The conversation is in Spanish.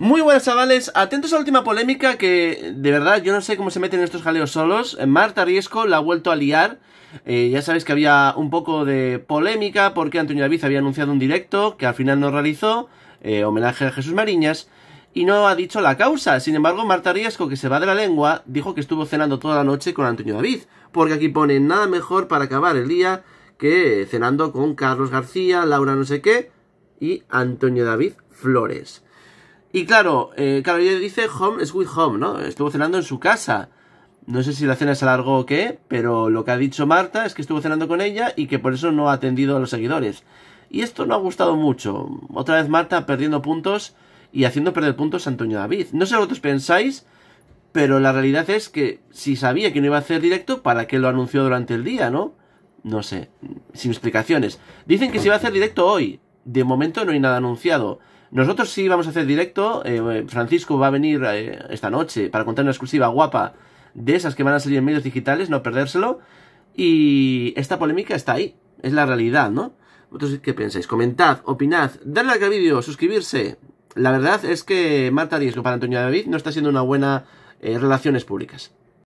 Muy buenas chavales, atentos a la última polémica que de verdad yo no sé cómo se meten estos jaleos solos. Marta Riesco la ha vuelto a liar. Eh, ya sabéis que había un poco de polémica porque Antonio David había anunciado un directo que al final no realizó, eh, homenaje a Jesús Mariñas, y no ha dicho la causa. Sin embargo, Marta Riesco, que se va de la lengua, dijo que estuvo cenando toda la noche con Antonio David. Porque aquí pone nada mejor para acabar el día que cenando con Carlos García, Laura no sé qué y Antonio David Flores. Y claro, eh, claro, ella dice home with home, ¿no? Estuvo cenando en su casa. No sé si la cena se alargó o qué, pero lo que ha dicho Marta es que estuvo cenando con ella y que por eso no ha atendido a los seguidores. Y esto no ha gustado mucho. Otra vez Marta perdiendo puntos y haciendo perder puntos a Antonio David. No sé lo que os pensáis, pero la realidad es que si sabía que no iba a hacer directo, ¿para qué lo anunció durante el día, no? No sé, sin explicaciones. Dicen que se iba a hacer directo hoy, de momento no hay nada anunciado. Nosotros sí vamos a hacer directo. Eh, Francisco va a venir eh, esta noche para contar una exclusiva guapa de esas que van a salir en medios digitales, no perdérselo. Y esta polémica está ahí. Es la realidad, ¿no? ¿Vosotros qué pensáis? Comentad, opinad, darle like al vídeo, suscribirse. La verdad es que Marta Riesgo para Antonio David no está siendo una buena eh, relaciones públicas.